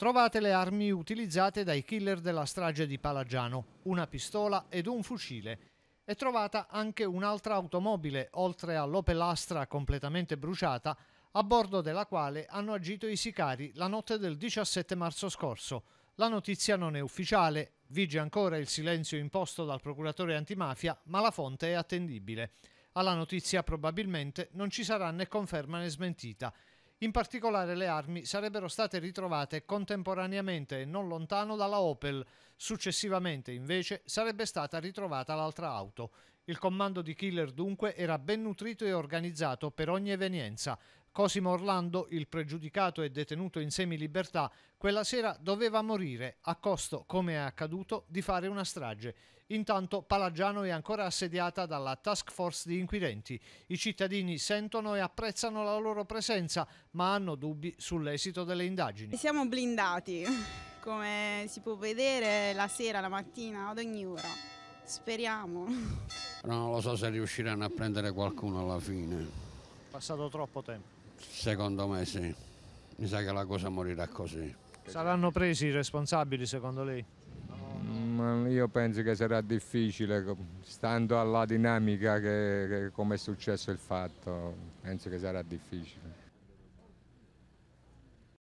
trovate le armi utilizzate dai killer della strage di Palagiano, una pistola ed un fucile. È trovata anche un'altra automobile, oltre all'Opel Astra completamente bruciata, a bordo della quale hanno agito i sicari la notte del 17 marzo scorso. La notizia non è ufficiale, vige ancora il silenzio imposto dal procuratore antimafia, ma la fonte è attendibile. Alla notizia probabilmente non ci sarà né conferma né smentita. In particolare le armi sarebbero state ritrovate contemporaneamente e non lontano dalla Opel. Successivamente, invece, sarebbe stata ritrovata l'altra auto. Il comando di Killer dunque era ben nutrito e organizzato per ogni evenienza. Cosimo Orlando, il pregiudicato e detenuto in semilibertà, quella sera doveva morire a costo, come è accaduto, di fare una strage. Intanto Palagiano è ancora assediata dalla task force di inquirenti. I cittadini sentono e apprezzano la loro presenza, ma hanno dubbi sull'esito delle indagini. Siamo blindati, come si può vedere la sera, la mattina, ad ogni ora. Speriamo. Non lo so se riusciranno a prendere qualcuno alla fine. È Passato troppo tempo. Secondo me sì, mi sa che la cosa morirà così. Saranno presi i responsabili secondo lei? io penso che sarà difficile, stando alla dinamica che, che come è successo il fatto, penso che sarà difficile.